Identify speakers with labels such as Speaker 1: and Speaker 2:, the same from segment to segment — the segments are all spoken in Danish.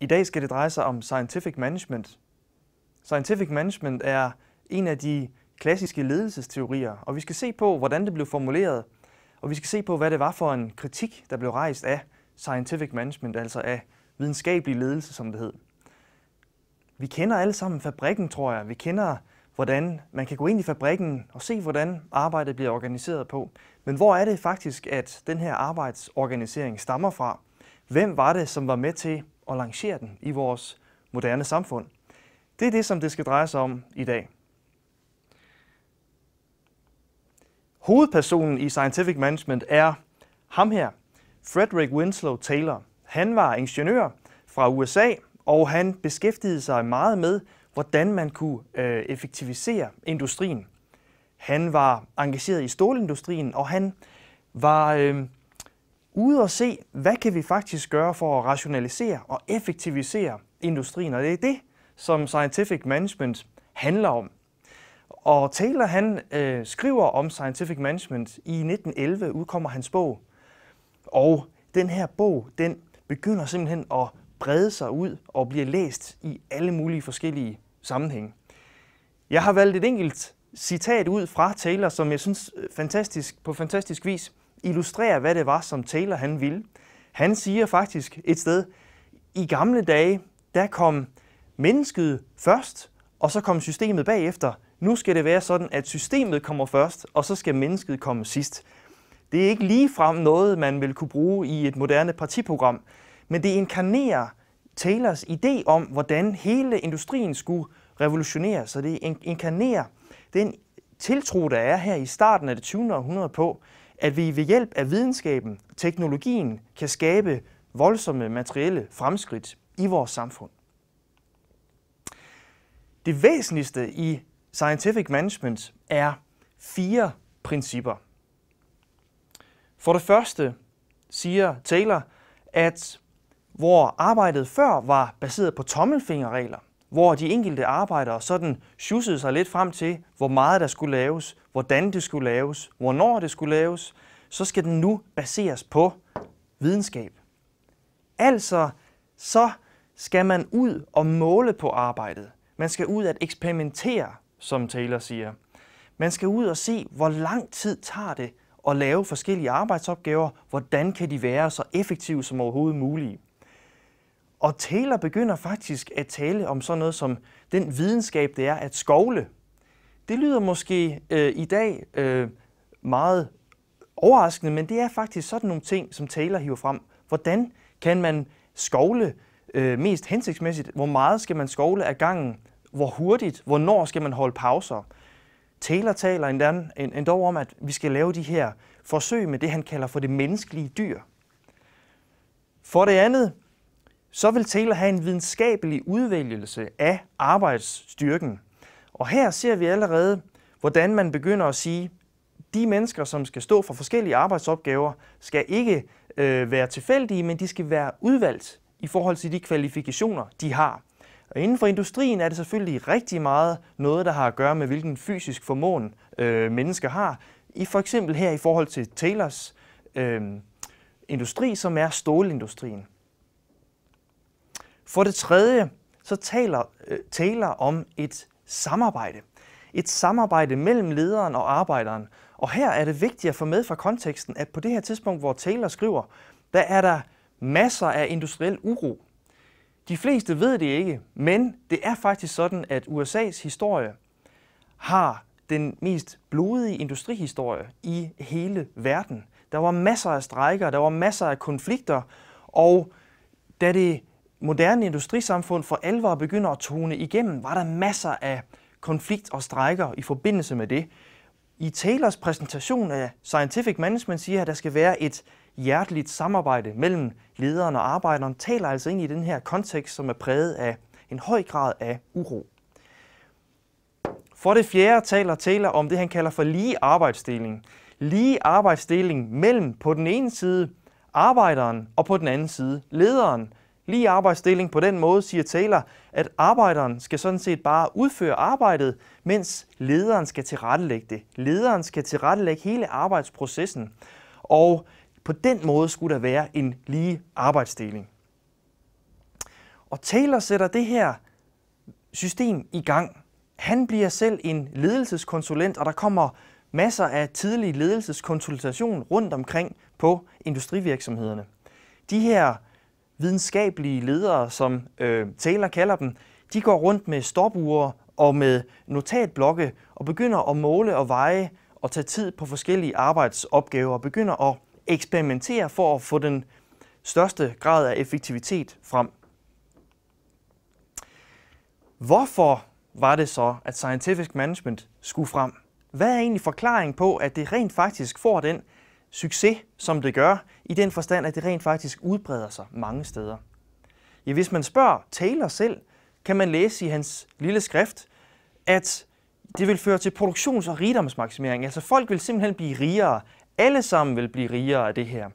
Speaker 1: I dag skal det dreje sig om scientific management. Scientific management er en af de klassiske ledelsesteorier, og vi skal se på, hvordan det blev formuleret, og vi skal se på, hvad det var for en kritik, der blev rejst af scientific management, altså af videnskabelig ledelse, som det hed. Vi kender alle sammen fabrikken, tror jeg. Vi kender, hvordan man kan gå ind i fabrikken og se, hvordan arbejdet bliver organiseret på. Men hvor er det faktisk, at den her arbejdsorganisering stammer fra? Hvem var det, som var med til og lancere den i vores moderne samfund. Det er det, som det skal dreje sig om i dag. Hovedpersonen i Scientific Management er ham her, Frederick Winslow Taylor. Han var ingeniør fra USA, og han beskæftigede sig meget med, hvordan man kunne øh, effektivisere industrien. Han var engageret i stålindustrien, og han var øh, ude og se, hvad kan vi faktisk gøre for at rationalisere og effektivisere industrien, og det er det, som Scientific Management handler om. Og Taylor han øh, skriver om Scientific Management. I 1911 udkommer hans bog, og den her bog, den begynder simpelthen at brede sig ud og bliver læst i alle mulige forskellige sammenhænge. Jeg har valgt et enkelt citat ud fra Taylor, som jeg synes øh, fantastisk, på fantastisk vis illustrere, hvad det var, som Taylor han ville. Han siger faktisk et sted, i gamle dage, der kom mennesket først, og så kom systemet bagefter. Nu skal det være sådan, at systemet kommer først, og så skal mennesket komme sidst. Det er ikke ligefrem noget, man vil kunne bruge i et moderne partiprogram, men det inkarnerer Taylors idé om, hvordan hele industrien skulle revolutionere, så det inkarnerer den tiltro, der er her i starten af det 20. århundrede på, at vi ved hjælp af videnskaben, teknologien, kan skabe voldsomme materielle fremskridt i vores samfund. Det væsentligste i scientific management er fire principper. For det første siger Taylor, at hvor arbejdet før var baseret på tommelfingerregler, hvor de enkelte arbejdere sådan sjussede sig lidt frem til, hvor meget der skulle laves, hvordan det skulle laves, hvornår det skulle laves, så skal den nu baseres på videnskab. Altså, så skal man ud og måle på arbejdet. Man skal ud at eksperimentere, som Taylor siger. Man skal ud og se, hvor lang tid tager det at lave forskellige arbejdsopgaver, hvordan kan de være så effektive som overhovedet muligt. Og Taylor begynder faktisk at tale om sådan noget som den videnskab, det er at skovle. Det lyder måske øh, i dag øh, meget overraskende, men det er faktisk sådan nogle ting, som Taylor hiver frem. Hvordan kan man skovle øh, mest hensigtsmæssigt? Hvor meget skal man skovle ad gangen? Hvor hurtigt? Hvornår skal man holde pauser? Taylor taler endda, endda om, at vi skal lave de her forsøg med det, han kalder for det menneskelige dyr. For det andet, så vil Taylor have en videnskabelig udvælgelse af arbejdsstyrken. Og her ser vi allerede, hvordan man begynder at sige, de mennesker, som skal stå for forskellige arbejdsopgaver, skal ikke øh, være tilfældige, men de skal være udvalgt i forhold til de kvalifikationer, de har. Og inden for industrien er det selvfølgelig rigtig meget noget, der har at gøre med, hvilken fysisk formåen øh, mennesker har. I for eksempel her i forhold til Taylors øh, industri, som er stålindustrien. For det tredje, så taler øh, Taylor om et samarbejde. Et samarbejde mellem lederen og arbejderen. Og her er det vigtigt at få med fra konteksten, at på det her tidspunkt, hvor Taylor skriver, der er der masser af industriel uro. De fleste ved det ikke, men det er faktisk sådan, at USA's historie har den mest blodige industrihistorie i hele verden. Der var masser af strejker, der var masser af konflikter, og da det moderne industrisamfund for alvor begynder at tone igennem, var der masser af konflikt og strejker i forbindelse med det. I Taylors præsentation af Scientific Management siger, at der skal være et hjerteligt samarbejde mellem lederen og arbejderen, taler altså ind i den her kontekst, som er præget af en høj grad af uro. For det fjerde taler Taylor om det, han kalder for lige arbejdsdeling. Lige arbejdsdeling mellem på den ene side arbejderen og på den anden side lederen. Lige arbejdsdeling på den måde, siger Taylor, at arbejderen skal sådan set bare udføre arbejdet, mens lederen skal tilrettelægge det. Lederen skal tilrettelægge hele arbejdsprocessen. Og på den måde skulle der være en lige arbejdsdeling. Og Taylor sætter det her system i gang. Han bliver selv en ledelseskonsulent, og der kommer masser af tidlig ledelseskonsultation rundt omkring på industrivirksomhederne. De her videnskabelige ledere, som øh, Taylor kalder dem, de går rundt med stopure og med notatblokke og begynder at måle og veje og tage tid på forskellige arbejdsopgaver og begynder at eksperimentere for at få den største grad af effektivitet frem. Hvorfor var det så, at scientific management skulle frem? Hvad er egentlig forklaringen på, at det rent faktisk får den succes, som det gør i den forstand, at det rent faktisk udbreder sig mange steder. Ja, hvis man spørger Taylor selv, kan man læse i hans lille skrift, at det vil føre til produktions- og rigdomsmaksimering. Altså folk vil simpelthen blive rigere. Alle sammen vil blive rigere af det her.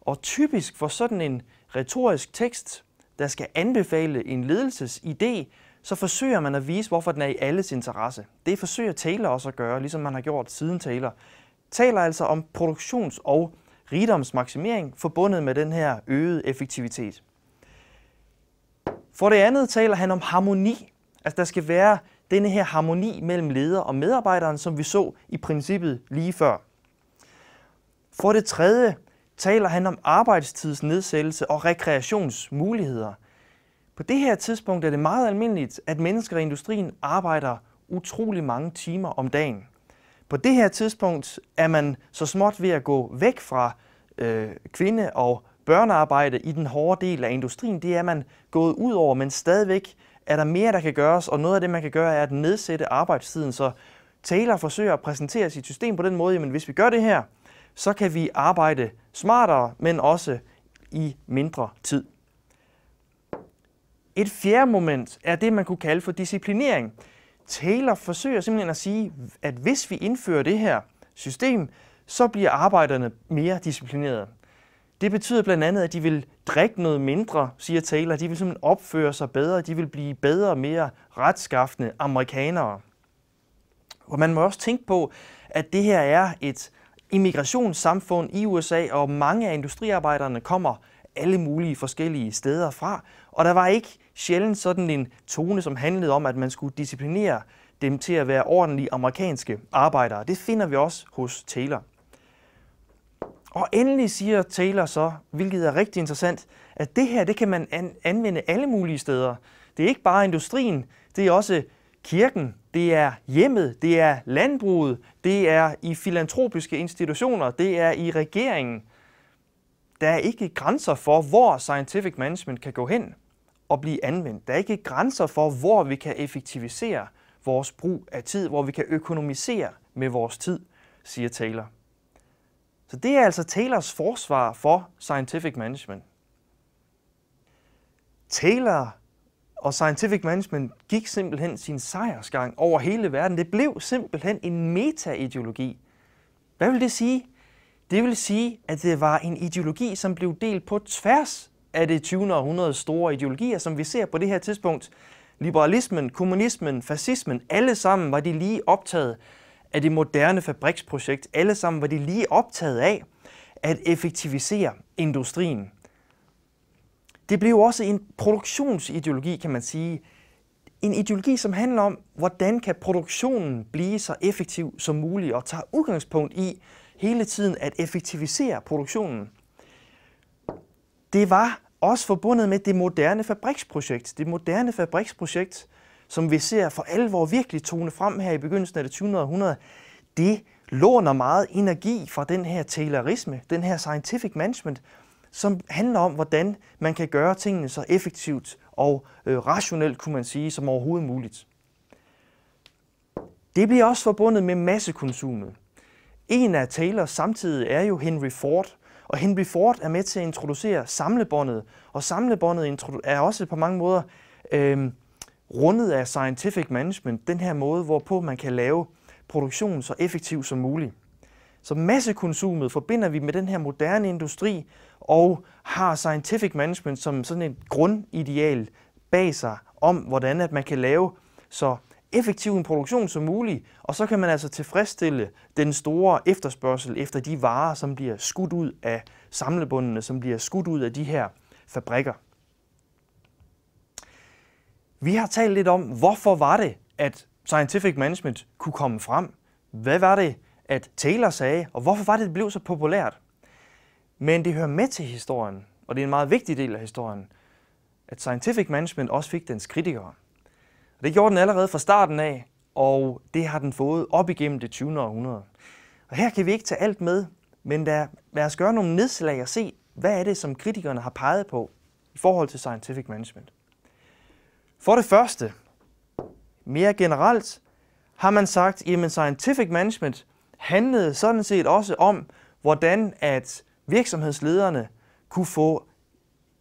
Speaker 1: Og typisk for sådan en retorisk tekst, der skal anbefale en ledelsesidé, så forsøger man at vise, hvorfor den er i alles interesse. Det forsøger Taylor også at gøre, ligesom man har gjort siden Taylor. Taler altså om produktions- og rigdomsmaksimering forbundet med den her øgede effektivitet. For det andet taler han om harmoni. Altså der skal være denne her harmoni mellem leder og medarbejderen, som vi så i princippet lige før. For det tredje taler han om arbejdstidsnedsættelse og rekreationsmuligheder. På det her tidspunkt er det meget almindeligt, at mennesker i industrien arbejder utrolig mange timer om dagen. På det her tidspunkt er man så småt ved at gå væk fra øh, kvinde- og børnearbejde i den hårde del af industrien. Det er man gået ud over, men stadigvæk er der mere, der kan gøres, og noget af det, man kan gøre, er at nedsætte arbejdstiden. Så Taylor forsøger at præsentere sit system på den måde, at hvis vi gør det her, så kan vi arbejde smartere, men også i mindre tid. Et fjerde moment er det, man kunne kalde for disciplinering. Taylor forsøger simpelthen at sige, at hvis vi indfører det her system, så bliver arbejderne mere disciplinerede. Det betyder blandt andet, at de vil drikke noget mindre, siger Taylor. De vil simpelthen opføre sig bedre. De vil blive bedre og mere retskaffende amerikanere. Og man må også tænke på, at det her er et immigrationssamfund i USA, og mange af industriarbejderne kommer alle mulige forskellige steder fra, og der var ikke sjældent sådan en tone, som handlede om, at man skulle disciplinere dem til at være ordentlige amerikanske arbejdere. Det finder vi også hos Taylor. Og endelig siger Taylor så, hvilket er rigtig interessant, at det her det kan man an- anvende alle mulige steder. Det er ikke bare industrien, det er også kirken, det er hjemmet, det er landbruget, det er i filantropiske institutioner, det er i regeringen. Der er ikke grænser for, hvor scientific management kan gå hen og blive anvendt. Der er ikke grænser for, hvor vi kan effektivisere vores brug af tid, hvor vi kan økonomisere med vores tid, siger Taylor. Så det er altså Taylors forsvar for scientific management. Taylor og scientific management gik simpelthen sin sejrsgang over hele verden. Det blev simpelthen en meta-ideologi. Hvad vil det sige? Det vil sige, at det var en ideologi, som blev delt på tværs af det 20. århundredes store ideologier, som vi ser på det her tidspunkt. Liberalismen, kommunismen, fascismen, alle sammen var de lige optaget af det moderne fabriksprojekt. Alle sammen var de lige optaget af at effektivisere industrien. Det blev også en produktionsideologi, kan man sige. En ideologi, som handler om, hvordan kan produktionen blive så effektiv som muligt og tager udgangspunkt i, hele tiden at effektivisere produktionen. Det var også forbundet med det moderne fabriksprojekt. Det moderne fabriksprojekt, som vi ser for alvor virkelig tone frem her i begyndelsen af det 20. århundrede, det låner meget energi fra den her taylorisme, den her scientific management, som handler om, hvordan man kan gøre tingene så effektivt og øh, rationelt, kunne man sige, som overhovedet muligt. Det bliver også forbundet med massekonsumet. En af talere samtidig er jo Henry Ford, og Henry Ford er med til at introducere samlebåndet, og samlebåndet er også på mange måder øh, rundet af scientific management, den her måde, hvorpå man kan lave produktion så effektivt som muligt. Så massekonsumet forbinder vi med den her moderne industri og har scientific management som sådan et grundideal bag sig om, hvordan at man kan lave så effektiv en produktion som muligt, og så kan man altså tilfredsstille den store efterspørgsel efter de varer, som bliver skudt ud af samlebundene, som bliver skudt ud af de her fabrikker. Vi har talt lidt om, hvorfor var det, at scientific management kunne komme frem? Hvad var det, at Taylor sagde, og hvorfor var det, det blev så populært? Men det hører med til historien, og det er en meget vigtig del af historien, at scientific management også fik dens kritikere. Det gjorde den allerede fra starten af, og det har den fået op igennem det 20. århundrede. Og her kan vi ikke tage alt med, men der, lad os gøre nogle nedslag og se, hvad er det, som kritikerne har peget på i forhold til scientific management. For det første, mere generelt, har man sagt, at scientific management handlede sådan set også om, hvordan at virksomhedslederne kunne få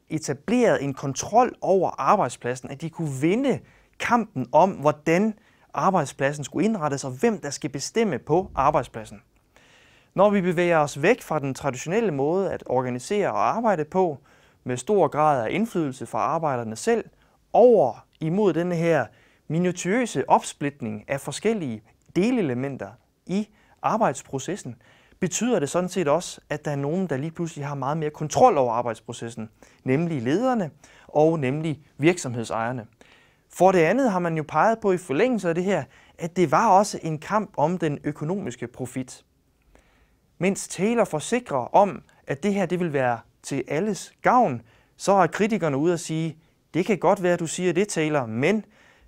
Speaker 1: etableret en kontrol over arbejdspladsen, at de kunne vinde kampen om, hvordan arbejdspladsen skulle indrettes og hvem der skal bestemme på arbejdspladsen. Når vi bevæger os væk fra den traditionelle måde at organisere og arbejde på, med stor grad af indflydelse fra arbejderne selv, over imod denne her minutiøse opsplitning af forskellige delelementer i arbejdsprocessen, betyder det sådan set også, at der er nogen, der lige pludselig har meget mere kontrol over arbejdsprocessen, nemlig lederne og nemlig virksomhedsejerne. For det andet har man jo peget på i forlængelse af det her, at det var også en kamp om den økonomiske profit. Mens Taylor forsikrer om, at det her det vil være til alles gavn, så er kritikerne ude at sige, det kan godt være, at du siger det, Taylor, men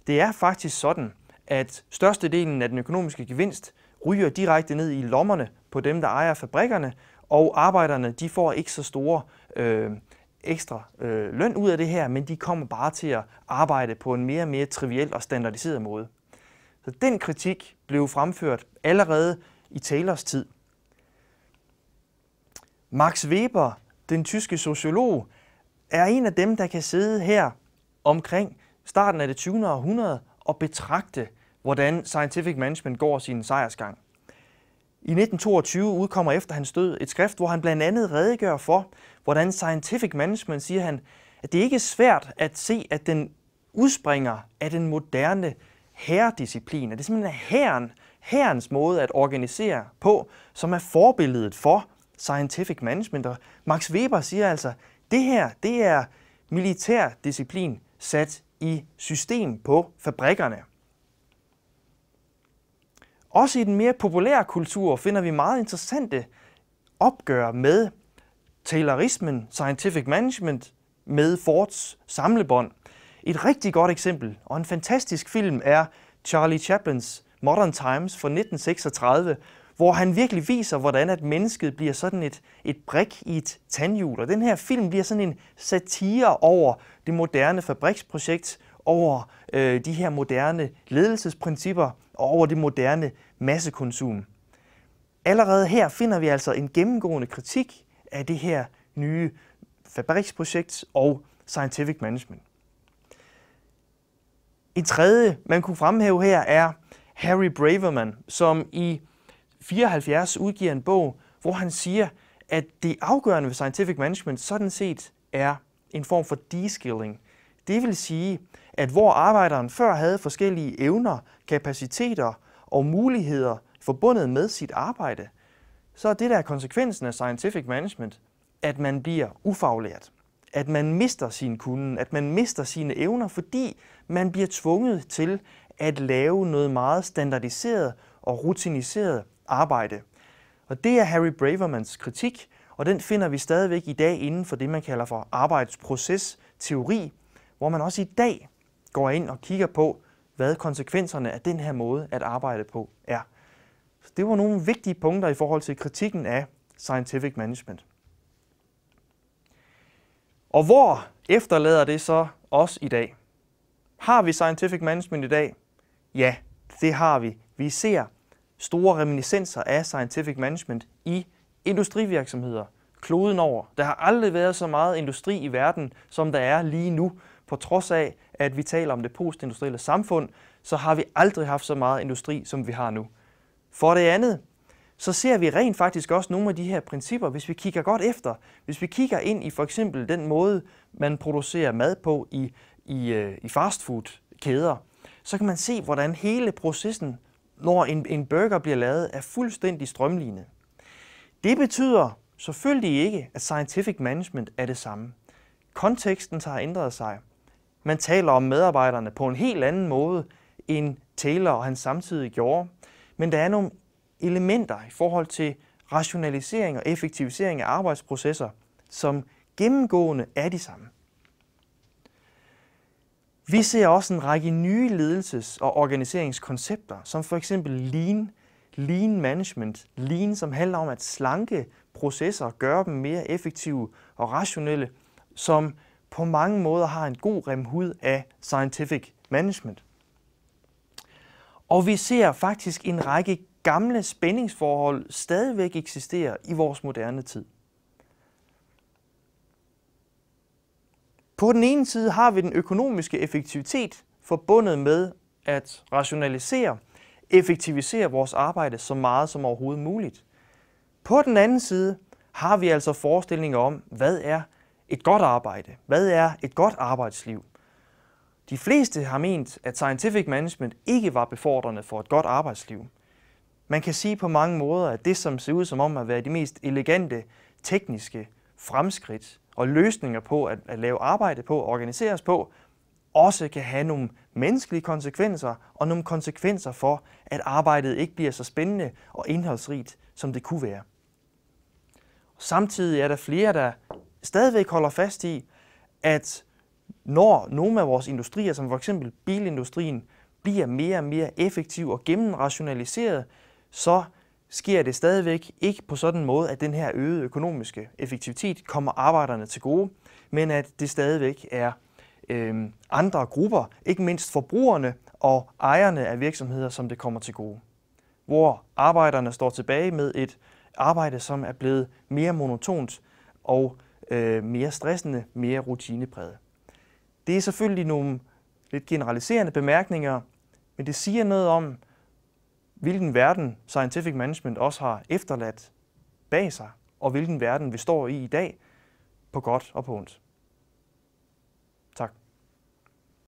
Speaker 1: det er faktisk sådan, at størstedelen af den økonomiske gevinst ryger direkte ned i lommerne på dem, der ejer fabrikkerne, og arbejderne de får ikke så store øh, ekstra øh, løn ud af det her, men de kommer bare til at arbejde på en mere og mere triviel og standardiseret måde. Så den kritik blev fremført allerede i Taylors tid. Max Weber, den tyske sociolog, er en af dem, der kan sidde her omkring starten af det 20. århundrede og betragte, hvordan scientific management går sin sejrsgang. I 1922 udkommer efter hans død et skrift, hvor han blandt andet redegør for, hvordan scientific management, siger han, at det ikke er svært at se, at den udspringer af den moderne herredisciplin. det er simpelthen herren, herrens måde at organisere på, som er forbilledet for scientific management. Og Max Weber siger altså, det her, det er militær disciplin sat i system på fabrikkerne. Også i den mere populære kultur finder vi meget interessante opgør med Taylorismen, Scientific Management, med Fords samlebånd. Et rigtig godt eksempel og en fantastisk film er Charlie Chaplins Modern Times fra 1936, hvor han virkelig viser, hvordan at mennesket bliver sådan et, et brik i et tandhjul. Og den her film bliver sådan en satire over det moderne fabriksprojekt, over øh, de her moderne ledelsesprincipper og over det moderne massekonsum. Allerede her finder vi altså en gennemgående kritik af det her nye fabriksprojekt og scientific management. En tredje, man kunne fremhæve her, er Harry Braverman, som i 74 udgiver en bog, hvor han siger, at det afgørende ved scientific management sådan set er en form for deskilling. Det vil sige, at hvor arbejderen før havde forskellige evner, kapaciteter og muligheder forbundet med sit arbejde, så er det der konsekvensen af scientific management, at man bliver ufaglært. At man mister sin kunden, at man mister sine evner, fordi man bliver tvunget til at lave noget meget standardiseret og rutiniseret arbejde. Og det er Harry Bravermans kritik, og den finder vi stadigvæk i dag inden for det, man kalder for arbejdsprocesteori, hvor man også i dag går ind og kigger på, hvad konsekvenserne af den her måde at arbejde på er. Så det var nogle vigtige punkter i forhold til kritikken af scientific management. Og hvor efterlader det så os i dag? Har vi scientific management i dag? Ja, det har vi. Vi ser store reminiscenser af scientific management i industrivirksomheder kloden over. Der har aldrig været så meget industri i verden, som der er lige nu på trods af, at vi taler om det postindustrielle samfund, så har vi aldrig haft så meget industri, som vi har nu. For det andet, så ser vi rent faktisk også nogle af de her principper, hvis vi kigger godt efter. Hvis vi kigger ind i for eksempel den måde, man producerer mad på i, i, øh, i fastfood-kæder, så kan man se, hvordan hele processen, når en, en burger bliver lavet, er fuldstændig strømlignet. Det betyder selvfølgelig ikke, at scientific management er det samme. Konteksten har ændret sig. Man taler om medarbejderne på en helt anden måde, end Taylor og han samtidig gjorde. Men der er nogle elementer i forhold til rationalisering og effektivisering af arbejdsprocesser, som gennemgående er de samme. Vi ser også en række nye ledelses- og organiseringskoncepter, som for eksempel Lean, Lean Management, Lean, som handler om at slanke processer og gøre dem mere effektive og rationelle, som på mange måder har en god remhud af scientific management. Og vi ser faktisk en række gamle spændingsforhold stadigvæk eksisterer i vores moderne tid. På den ene side har vi den økonomiske effektivitet forbundet med at rationalisere, effektivisere vores arbejde så meget som overhovedet muligt. På den anden side har vi altså forestillinger om, hvad er et godt arbejde? Hvad er et godt arbejdsliv? De fleste har ment, at scientific management ikke var befordrende for et godt arbejdsliv. Man kan sige på mange måder, at det, som ser ud som om at være de mest elegante, tekniske fremskridt og løsninger på at, at lave arbejde på og organiseres på, også kan have nogle menneskelige konsekvenser og nogle konsekvenser for, at arbejdet ikke bliver så spændende og indholdsrigt, som det kunne være. Samtidig er der flere, der stadigvæk holder fast i, at når nogle af vores industrier, som f.eks. bilindustrien, bliver mere og mere effektiv og gennemrationaliseret, så sker det stadigvæk ikke på sådan en måde, at den her øgede økonomiske effektivitet kommer arbejderne til gode, men at det stadigvæk er øh, andre grupper, ikke mindst forbrugerne og ejerne af virksomheder, som det kommer til gode. Hvor arbejderne står tilbage med et arbejde, som er blevet mere monotont og øh, mere stressende, mere rutinepræget. Det er selvfølgelig nogle lidt generaliserende bemærkninger, men det siger noget om, hvilken verden scientific management også har efterladt bag sig, og hvilken verden vi står i i dag, på godt og på ondt.